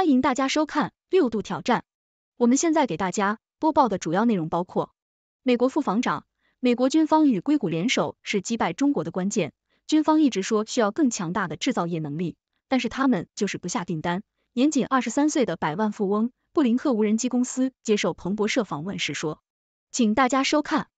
欢迎大家收看《六度挑战》。我们现在给大家播报的主要内容包括：美国副防长、美国军方与硅谷联手是击败中国的关键。军方一直说需要更强大的制造业能力，但是他们就是不下订单。年仅二十三岁的百万富翁布林克无人机公司接受彭博社访问时说：“请大家收看，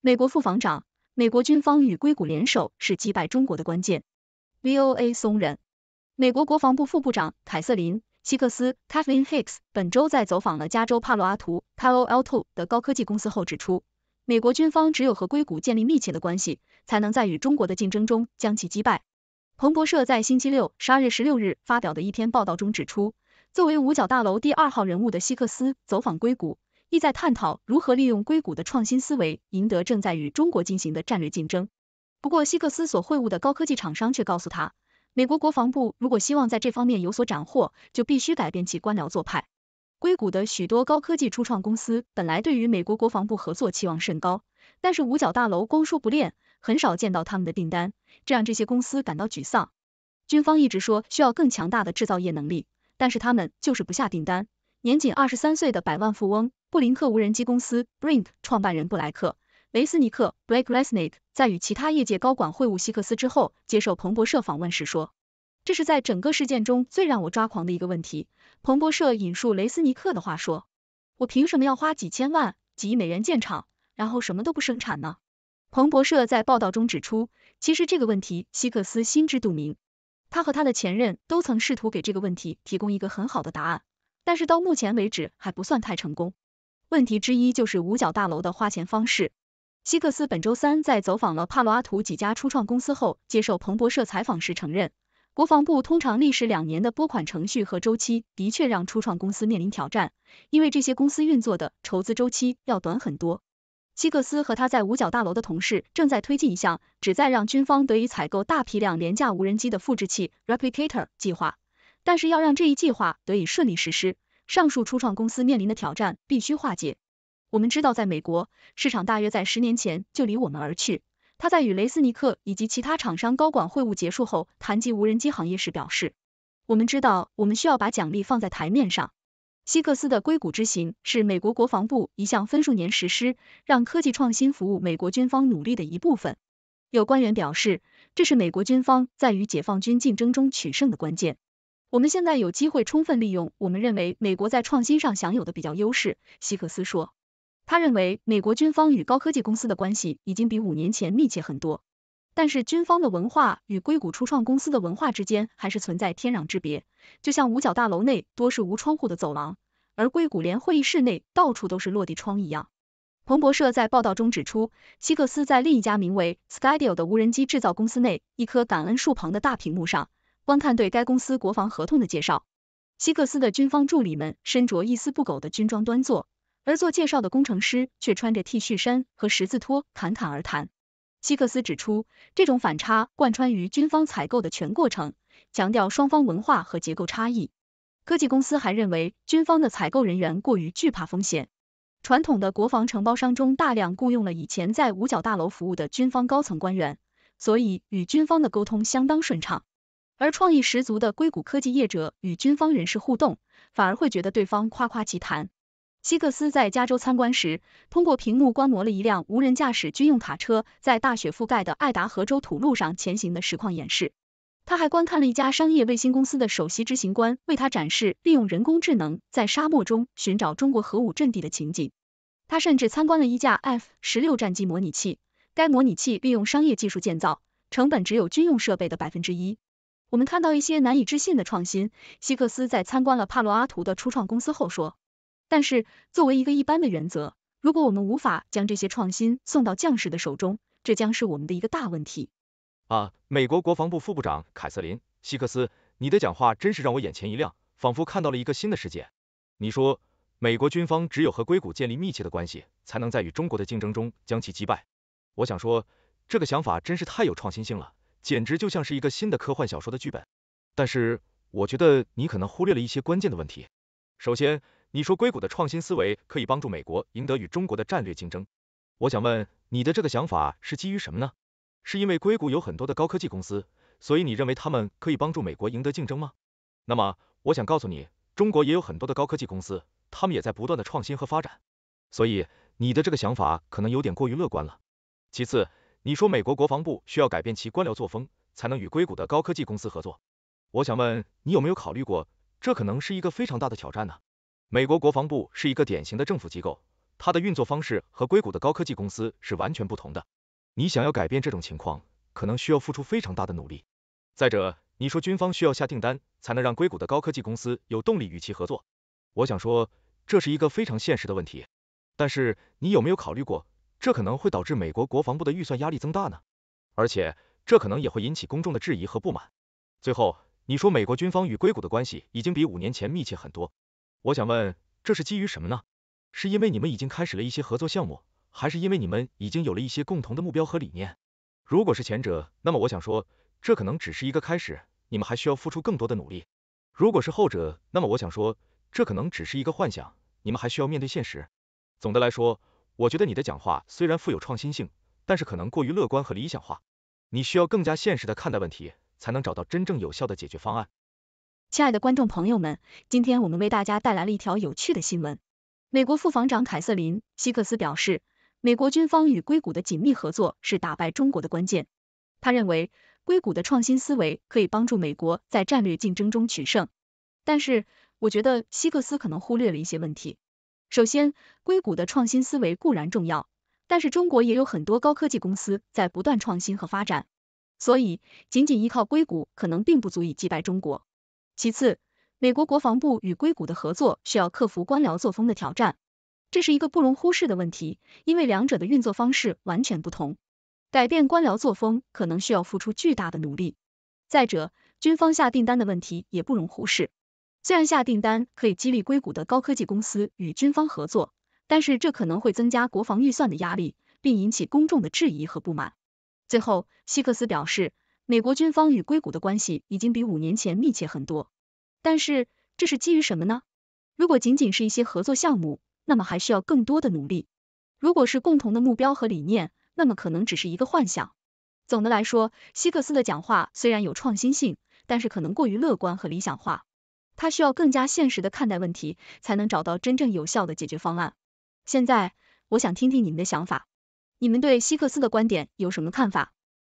美国副防长、美国军方与硅谷联手是击败中国的关键。”VOA 松人，美国国防部副部长凯瑟琳。希克斯 Kathleen Hicks 本周在走访了加州帕洛阿图 Palo Alto 的高科技公司后指出，美国军方只有和硅谷建立密切的关系，才能在与中国的竞争中将其击败。彭博社在星期六十二月十六日发表的一篇报道中指出，作为五角大楼第二号人物的希克斯走访硅谷，意在探讨如何利用硅谷的创新思维，赢得正在与中国进行的战略竞争。不过，希克斯所会晤的高科技厂商却告诉他。美国国防部如果希望在这方面有所斩获，就必须改变其官僚做派。硅谷的许多高科技初创公司本来对于美国国防部合作期望甚高，但是五角大楼光说不练，很少见到他们的订单，这让这些公司感到沮丧。军方一直说需要更强大的制造业能力，但是他们就是不下订单。年仅二十三岁的百万富翁布林克无人机公司 （Brink） 创办人布莱克。雷斯尼克 （Blake Resnick） 在与其他业界高管会晤希克斯之后，接受彭博社访问时说：“这是在整个事件中最让我抓狂的一个问题。”彭博社引述雷斯尼克的话说：“我凭什么要花几千万、几亿美元建厂，然后什么都不生产呢？”彭博社在报道中指出，其实这个问题希克斯心知肚明，他和他的前任都曾试图给这个问题提供一个很好的答案，但是到目前为止还不算太成功。问题之一就是五角大楼的花钱方式。希克斯本周三在走访了帕罗阿图几家初创公司后，接受彭博社采访时承认，国防部通常历时两年的拨款程序和周期，的确让初创公司面临挑战，因为这些公司运作的筹资周期要短很多。希克斯和他在五角大楼的同事正在推进一项旨在让军方得以采购大批量廉价无人机的复制器 （replicator） 计划，但是要让这一计划得以顺利实施，上述初创公司面临的挑战必须化解。我们知道，在美国市场大约在十年前就离我们而去。他在与雷斯尼克以及其他厂商高管会晤结束后谈及无人机行业时表示，我们知道我们需要把奖励放在台面上。希克斯的硅谷之行是美国国防部一项分数年实施让科技创新服务美国军方努力的一部分。有官员表示，这是美国军方在与解放军竞争中取胜的关键。我们现在有机会充分利用我们认为美国在创新上享有的比较优势，希克斯说。他认为，美国军方与高科技公司的关系已经比五年前密切很多，但是军方的文化与硅谷初创公司的文化之间还是存在天壤之别，就像五角大楼内多是无窗户的走廊，而硅谷连会议室内到处都是落地窗一样。彭博社在报道中指出，希克斯在另一家名为 s k y d i l 的无人机制造公司内，一棵感恩树旁的大屏幕上观看对该公司国防合同的介绍。希克斯的军方助理们身着一丝不苟的军装端坐。而做介绍的工程师却穿着 T 恤衫和十字拖，侃侃而谈。希克斯指出，这种反差贯穿于军方采购的全过程，强调双方文化和结构差异。科技公司还认为，军方的采购人员过于惧怕风险。传统的国防承包商中大量雇佣了以前在五角大楼服务的军方高层官员，所以与军方的沟通相当顺畅。而创意十足的硅谷科技业者与军方人士互动，反而会觉得对方夸夸其谈。希克斯在加州参观时，通过屏幕观摩了一辆无人驾驶军用卡车在大雪覆盖的爱达荷州土路上前行的实况演示。他还观看了一家商业卫星公司的首席执行官为他展示利用人工智能在沙漠中寻找中国核武阵地的情景。他甚至参观了一架 F 十六战机模拟器，该模拟器利用商业技术建造，成本只有军用设备的百分之一。我们看到一些难以置信的创新，希克斯在参观了帕洛阿图的初创公司后说。但是，作为一个一般的原则，如果我们无法将这些创新送到将士的手中，这将是我们的一个大问题。啊，美国国防部副部长凯瑟琳·希克斯，你的讲话真是让我眼前一亮，仿佛看到了一个新的世界。你说，美国军方只有和硅谷建立密切的关系，才能在与中国的竞争中将其击败。我想说，这个想法真是太有创新性了，简直就像是一个新的科幻小说的剧本。但是，我觉得你可能忽略了一些关键的问题。首先，你说硅谷的创新思维可以帮助美国赢得与中国的战略竞争，我想问你的这个想法是基于什么呢？是因为硅谷有很多的高科技公司，所以你认为他们可以帮助美国赢得竞争吗？那么我想告诉你，中国也有很多的高科技公司，他们也在不断的创新和发展，所以你的这个想法可能有点过于乐观了。其次，你说美国国防部需要改变其官僚作风，才能与硅谷的高科技公司合作，我想问你有没有考虑过，这可能是一个非常大的挑战呢？美国国防部是一个典型的政府机构，它的运作方式和硅谷的高科技公司是完全不同的。你想要改变这种情况，可能需要付出非常大的努力。再者，你说军方需要下订单才能让硅谷的高科技公司有动力与其合作，我想说这是一个非常现实的问题。但是你有没有考虑过，这可能会导致美国国防部的预算压力增大呢？而且这可能也会引起公众的质疑和不满。最后，你说美国军方与硅谷的关系已经比五年前密切很多。我想问，这是基于什么呢？是因为你们已经开始了一些合作项目，还是因为你们已经有了一些共同的目标和理念？如果是前者，那么我想说，这可能只是一个开始，你们还需要付出更多的努力；如果是后者，那么我想说，这可能只是一个幻想，你们还需要面对现实。总的来说，我觉得你的讲话虽然富有创新性，但是可能过于乐观和理想化，你需要更加现实的看待问题，才能找到真正有效的解决方案。亲爱的观众朋友们，今天我们为大家带来了一条有趣的新闻。美国副防长凯瑟琳·希克斯表示，美国军方与硅谷的紧密合作是打败中国的关键。他认为，硅谷的创新思维可以帮助美国在战略竞争中取胜。但是，我觉得希克斯可能忽略了一些问题。首先，硅谷的创新思维固然重要，但是中国也有很多高科技公司在不断创新和发展，所以仅仅依靠硅谷可能并不足以击败中国。其次，美国国防部与硅谷的合作需要克服官僚作风的挑战，这是一个不容忽视的问题，因为两者的运作方式完全不同，改变官僚作风可能需要付出巨大的努力。再者，军方下订单的问题也不容忽视，虽然下订单可以激励硅谷的高科技公司与军方合作，但是这可能会增加国防预算的压力，并引起公众的质疑和不满。最后，希克斯表示。美国军方与硅谷的关系已经比五年前密切很多，但是这是基于什么呢？如果仅仅是一些合作项目，那么还需要更多的努力；如果是共同的目标和理念，那么可能只是一个幻想。总的来说，希克斯的讲话虽然有创新性，但是可能过于乐观和理想化。他需要更加现实的看待问题，才能找到真正有效的解决方案。现在，我想听听你们的想法，你们对希克斯的观点有什么看法？